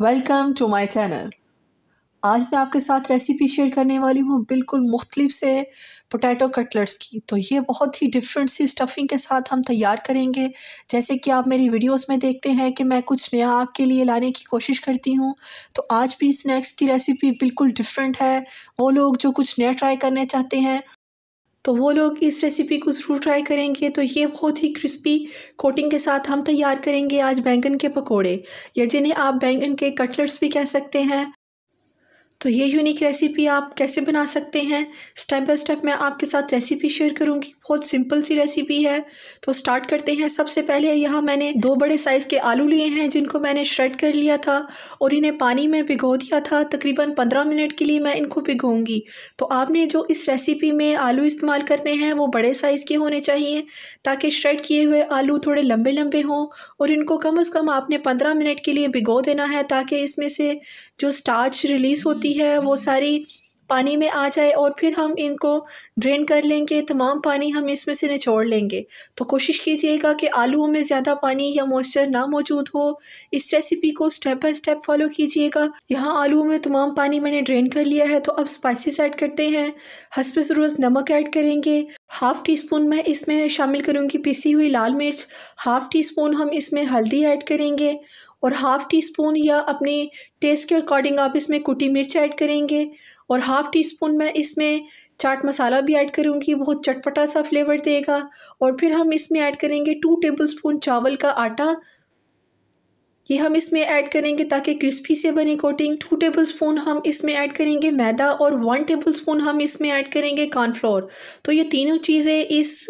welcome to my channel आज मैं आपके साथ रेसिपी शेयर करने वाली हूँ बिल्कुल मुख्तलिफ से पोटैटो कटलर्स की तो ये बहुत ही डिफरेंट सी स्टफिंग के साथ हम तैयार करेंगे जैसे कि आप मेरी वीडियोस में देखते हैं कि मैं कुछ नया आपके लिए लाने की कोशिश करती हूँ तो आज भी स्नैक्स की रेसिपी बिल्कुल डिफरेंट है वो लोग जो कुछ नया ट्राई करने चाहते हैं तो वो लोग इस रेसिपी को ज़रूर ट्राई करेंगे तो ये बहुत ही क्रिस्पी कोटिंग के साथ हम तैयार करेंगे आज बैंगन के पकोड़े या जिन्हें आप बैंगन के कटलेट्स भी कह सकते हैं तो ये यूनिक रेसिपी आप कैसे बना सकते हैं स्टेप बाय स्टेप मैं आपके साथ रेसिपी शेयर करूंगी बहुत सिंपल सी रेसिपी है तो स्टार्ट करते हैं सबसे पहले यहाँ मैंने दो बड़े साइज़ के आलू लिए हैं जिनको मैंने श्रेड कर लिया था और इन्हें पानी में भिगो दिया था तकरीबन पंद्रह मिनट के लिए मैं इनको भिगोंगी तो आपने जो इस रेसिपी में आलू इस्तेमाल करने हैं वो बड़े साइज़ के होने चाहिए ताकि श्रेड किए हुए आलू थोड़े लंबे लंबे हों और इनको कम अज़ कम आपने पंद्रह मिनट के लिए भिगो देना है ताकि इसमें से जो स्टार्च रिलीज़ होती होती है वो सारी पानी में आ जाए और फिर हम इनको ड्रेन कर लेंगे तमाम पानी हम इसमें से निचोड़ लेंगे तो कोशिश कीजिएगा कि आलूओं में ज़्यादा पानी या मॉइस्चर ना मौजूद हो इस रेसिपी को स्टेप बाय स्टेप फॉलो कीजिएगा यहाँ आलूओं में तमाम पानी मैंने ड्रेन कर लिया है तो अब स्पाइसेस ऐड करते हैं हंसप ज़रूरत नमक ऐड करेंगे हाफ़ टी स्पून मैं इसमें शामिल करूँगी पिसी हुई लाल मिर्च हाफ़ टी स्पून हम इसमें हल्दी ऐड करेंगे और हाफ़ टी स्पून या अपने टेस्ट के अकॉर्डिंग आप इसमें कुटी मिर्च ऐड करेंगे और हाफ़ टी स्पून मैं इसमें चाट मसाला भी ऐड करूँगी बहुत चटपटा सा फ्लेवर देगा और फिर हम इसमें ऐड करेंगे टू टेबल स्पून चावल का आटा ये हम इसमें ऐड करेंगे ताकि क्रिस्पी से बने कोटिंग टू टेबल स्पून हम इसमें ऐड करेंगे मैदा और वन टेबल स्पून हम इसमें ऐड करेंगे कॉर्नफ्लोर तो ये तीनों चीज़ें इस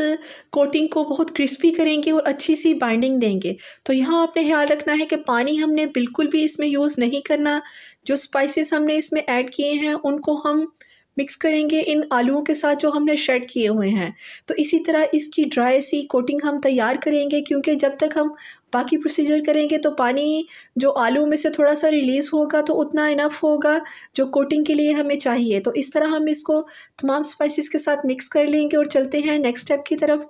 कोटिंग को बहुत क्रिस्पी करेंगे और अच्छी सी बाइंडिंग देंगे तो यहाँ आपने ख्याल रखना है कि पानी हमने बिल्कुल भी इसमें यूज़ नहीं करना जो स्पाइसिस हमने इसमें ऐड किए हैं उनको हम मिक्स करेंगे इन आलूओं के साथ जो हमने शेड किए हुए हैं तो इसी तरह इसकी ड्राई सी कोटिंग हम तैयार करेंगे क्योंकि जब तक हम बाकी प्रोसीजर करेंगे तो पानी जो आलू में से थोड़ा सा रिलीज़ होगा तो उतना इनफ होगा जो कोटिंग के लिए हमें चाहिए तो इस तरह हम इसको तमाम स्पाइसेस के साथ मिक्स कर लेंगे और चलते हैं नेक्स्ट स्टेप की तरफ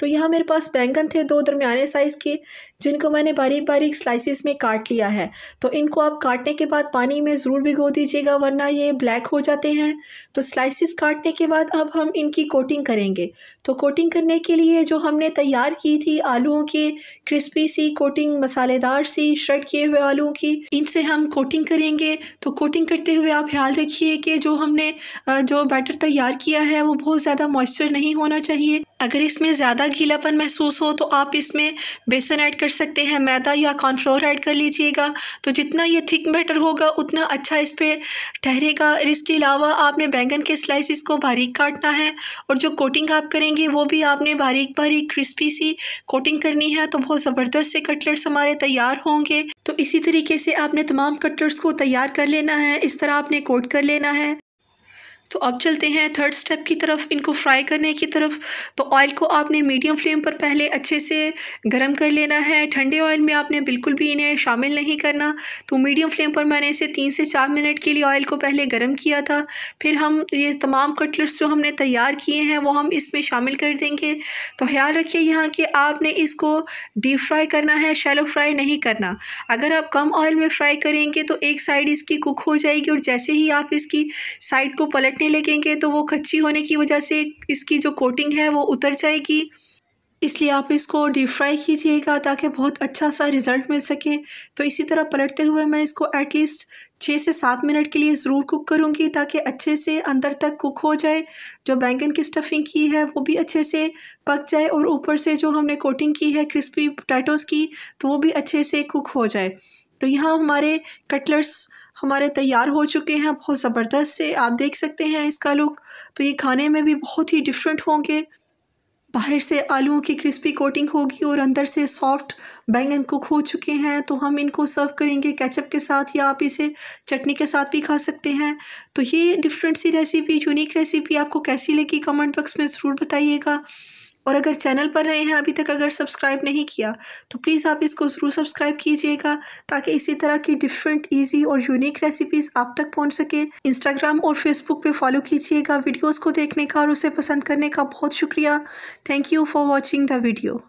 तो यहाँ मेरे पास बैंगन थे दो दरमियाने साइज़ के जिनको मैंने बारीक बारीक स्लाइसिस में काट लिया है तो इनको आप काटने के बाद पानी में ज़रूर भिगो दीजिएगा वरना ये ब्लैक हो जाते हैं तो स्लाइसिस काटने के बाद अब हम इनकी कोटिंग करेंगे तो कोटिंग करने के लिए जो हमने तैयार की थी आलूओं की क्रिस्पी सी कोटिंग मसालेदार सी श्रेड किए हुए आलुओं की इनसे हम कोटिंग करेंगे तो कोटिंग करते हुए आप ख्याल रखिए कि जो हमने जो बैटर तैयार किया है वो बहुत ज़्यादा मॉइस्चर नहीं होना चाहिए अगर इसमें ज़्यादा गीलापन महसूस हो तो आप इसमें बेसन ऐड कर सकते हैं मैदा या कॉर्नफ्लोर ऐड कर लीजिएगा तो जितना ये थिक बैटर होगा उतना अच्छा इस पर ठहरेगा और इसके अलावा आपने बैंगन के स्लाइसिस को बारीक काटना है और जो कोटिंग आप करेंगे वो भी आपने बारीक बारीक क्रिस्पी सी कोटिंग करनी है तो बहुत ज़बरदस्त से कटलेट्स हमारे तैयार होंगे तो इसी तरीके से आपने तमाम कटलेट्स को तैयार कर लेना है इस तरह आपने कोट कर लेना है तो अब चलते हैं थर्ड स्टेप की तरफ इनको फ्राई करने की तरफ तो ऑयल को आपने मीडियम फ्लेम पर पहले अच्छे से गर्म कर लेना है ठंडे ऑयल में आपने बिल्कुल भी इन्हें शामिल नहीं करना तो मीडियम फ्लेम पर मैंने इसे तीन से चार मिनट के लिए ऑयल को पहले गर्म किया था फिर हम ये तमाम कटलेट्स जो हमने तैयार किए हैं वो हम इसमें शामिल कर देंगे तो ख्याल रखिए यहाँ कि आपने इसको डीप फ्राई करना है शैलो फ्राई नहीं करना अगर आप कम ऑयल में फ्राई करेंगे तो एक साइड इसकी कुक हो जाएगी और जैसे ही आप इसकी साइड को पलट काटने लगेंगे तो वो कच्ची होने की वजह से इसकी जो कोटिंग है वो उतर जाएगी इसलिए आप इसको डीप फ्राई कीजिएगा ताकि बहुत अच्छा सा रिज़ल्ट मिल सके तो इसी तरह पलटते हुए मैं इसको एटलीस्ट छः से सात मिनट के लिए ज़रूर कुक करूँगी ताकि अच्छे से अंदर तक कुक हो जाए जो बैंगन की स्टफिंग की है वो भी अच्छे से पक जाए और ऊपर से जो हमने कोटिंग की है क्रिस्पी पोटैटोज़ की तो वो भी अच्छे से कुक हो जाए तो यहाँ हमारे कटलर्स हमारे तैयार हो चुके हैं बहुत ज़बरदस्त से आप देख सकते हैं इसका लुक तो ये खाने में भी बहुत ही डिफरेंट होंगे बाहर से आलूओं की क्रिस्पी कोटिंग होगी और अंदर से सॉफ्ट बैंगन कुक हो चुके हैं तो हम इनको सर्व करेंगे केचप के साथ या आप इसे चटनी के साथ भी खा सकते हैं तो ये डिफरेंट सी रेसिपी यूनिक रेसिपी आपको कैसी लगी कमेंट बॉक्स में ज़रूर बताइएगा और अगर चैनल पर नए हैं अभी तक अगर सब्सक्राइब नहीं किया तो प्लीज़ आप इसको ज़रूर सब्सक्राइब कीजिएगा ताकि इसी तरह की डिफरेंट ईजी और यूनिक रेसिपीज़ आप तक पहुँच सके इंस्टाग्राम और फेसबुक पे फॉलो कीजिएगा वीडियोज़ को देखने का और उसे पसंद करने का बहुत शुक्रिया thank you for watching the video